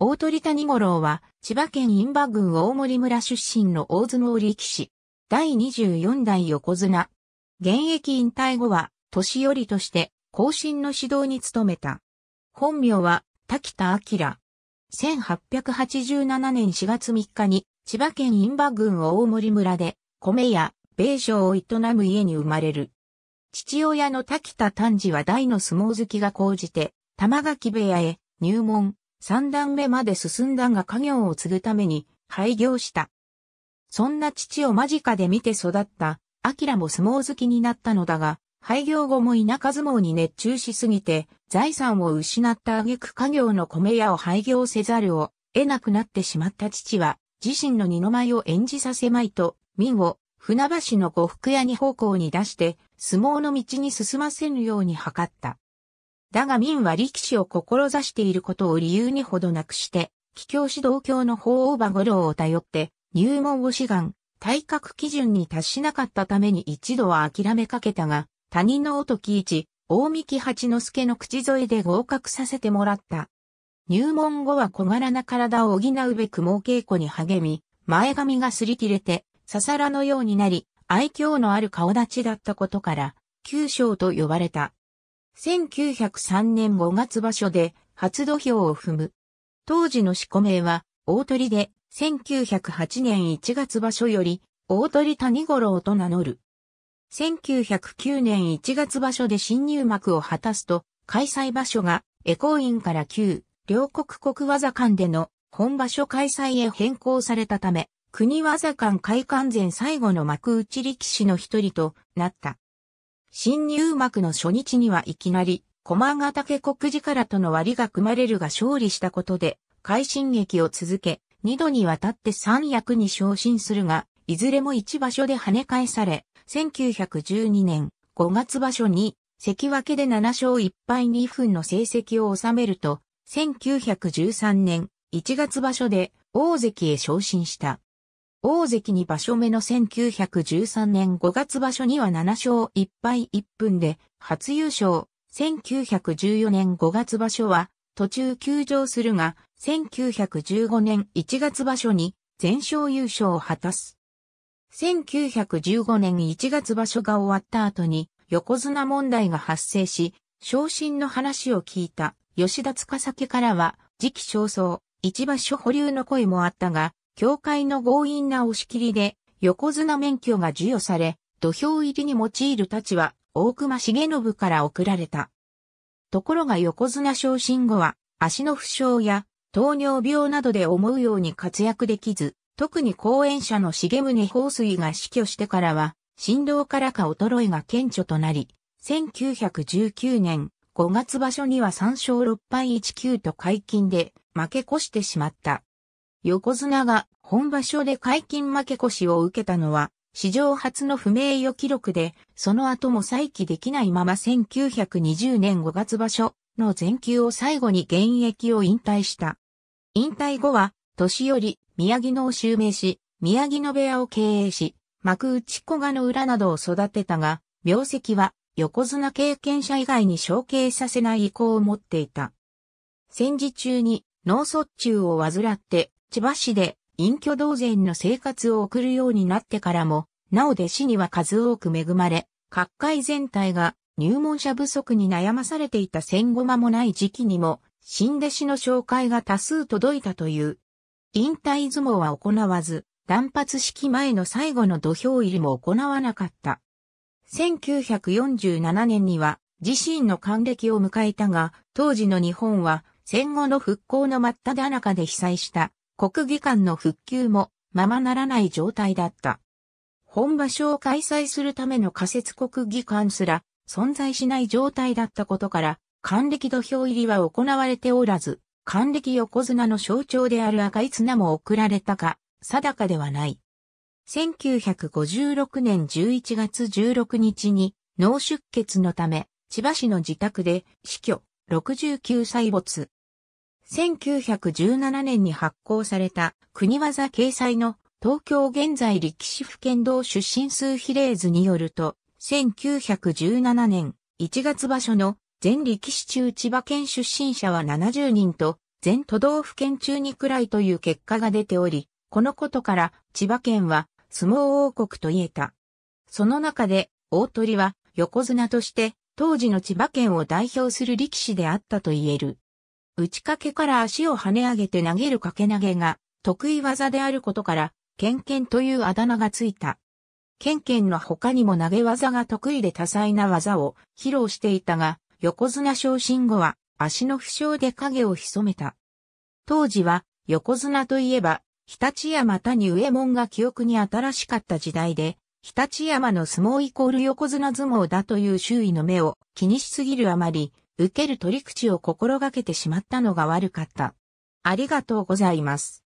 大鳥谷五郎は、千葉県印馬郡大森村出身の大相撲力士。第24代横綱。現役引退後は、年寄りとして、後進の指導に努めた。本名は、滝田明。1887年4月3日に、千葉県印馬郡大森村で、米や米商を営む家に生まれる。父親の滝田丹治は大の相撲好きが高じて、玉垣部屋へ入門。三段目まで進んだが家業を継ぐために廃業した。そんな父を間近で見て育った、明も相撲好きになったのだが、廃業後も田舎相撲に熱中しすぎて、財産を失った挙句家業の米屋を廃業せざるを得なくなってしまった父は、自身の二の舞を演じさせまいと、民を船橋の呉服屋に奉公に出して、相撲の道に進ませぬように図った。だが民は力士を志していることを理由にほどなくして、帰教指導教の法王馬五郎を頼って入門を志願、体格基準に達しなかったために一度は諦めかけたが、他人の音喜一、大木八之助の口添えで合格させてもらった。入門後は小柄な体を補うべく猛稽古に励み、前髪が擦り切れて、ささらのようになり、愛嬌のある顔立ちだったことから、九章と呼ばれた。1903年5月場所で初土俵を踏む。当時の四股名は大鳥で1908年1月場所より大鳥谷五郎と名乗る。1909年1月場所で新入幕を果たすと開催場所がエコーインから旧両国国技館での本場所開催へ変更されたため国技館開館前最後の幕内力士の一人となった。新入幕の初日にはいきなり、駒ヶ岳国からとの割が組まれるが勝利したことで、快進撃を続け、二度にわたって三役に昇進するが、いずれも一場所で跳ね返され、1912年5月場所に、関脇で7勝1敗2分の成績を収めると、1913年1月場所で大関へ昇進した。大関に場所目の1913年5月場所には7勝1敗1分で初優勝。1914年5月場所は途中休場するが、1915年1月場所に全勝優勝を果たす。1915年1月場所が終わった後に横綱問題が発生し、昇進の話を聞いた吉田塚家からは時期尚早、一場所保留の声もあったが、教会の強引な押し切りで、横綱免許が授与され、土俵入りに用いる立場、大隈重信から送られた。ところが横綱昇進後は、足の負傷や糖尿病などで思うように活躍できず、特に後援者の重宗放水が死去してからは、振動からか衰えが顕著となり、1919年5月場所には3勝6敗19と解禁で負け越してしまった。横綱が本場所で解禁負け越しを受けたのは、史上初の不名誉記録で、その後も再起できないまま1920年5月場所の全球を最後に現役を引退した。引退後は、年寄り、宮城野を襲名し、宮城野部屋を経営し、幕内小賀の裏などを育てたが、名跡は横綱経験者以外に承継させない意向を持っていた。戦時中に脳卒中を患って千葉市で隠居同然の生活を送るようになってからも、なお弟子には数多く恵まれ、各界全体が入門者不足に悩まされていた戦後間もない時期にも、新弟子の紹介が多数届いたという。引退相撲は行わず、断髪式前の最後の土俵入りも行わなかった。1947年には自身の還暦を迎えたが、当時の日本は戦後の復興の真っ只中で被災した国技館の復旧もままならない状態だった。本場所を開催するための仮設国技館すら存在しない状態だったことから、官暦土俵入りは行われておらず、官暦横綱の象徴である赤い綱も送られたか、定かではない。1956年11月16日に脳出血のため、千葉市の自宅で死去、69歳没。1917年に発行された国技掲載の東京現在力士府県道出身数比例図によると、1917年1月場所の全力士中千葉県出身者は70人と、全都道府県中にくらいという結果が出ており、このことから千葉県は相撲王国と言えた。その中で大鳥は横綱として当時の千葉県を代表する力士であったと言える。打ち掛けから足を跳ね上げて投げる掛け投げが得意技であることから、ケンケンというあだ名がついた。ケンケンの他にも投げ技が得意で多彩な技を披露していたが、横綱昇進後は足の負傷で影を潜めた。当時は横綱といえば、日立山谷上門が記憶に新しかった時代で、日立山の相撲イコール横綱相撲だという周囲の目を気にしすぎるあまり、受ける取り口を心がけてしまったのが悪かった。ありがとうございます。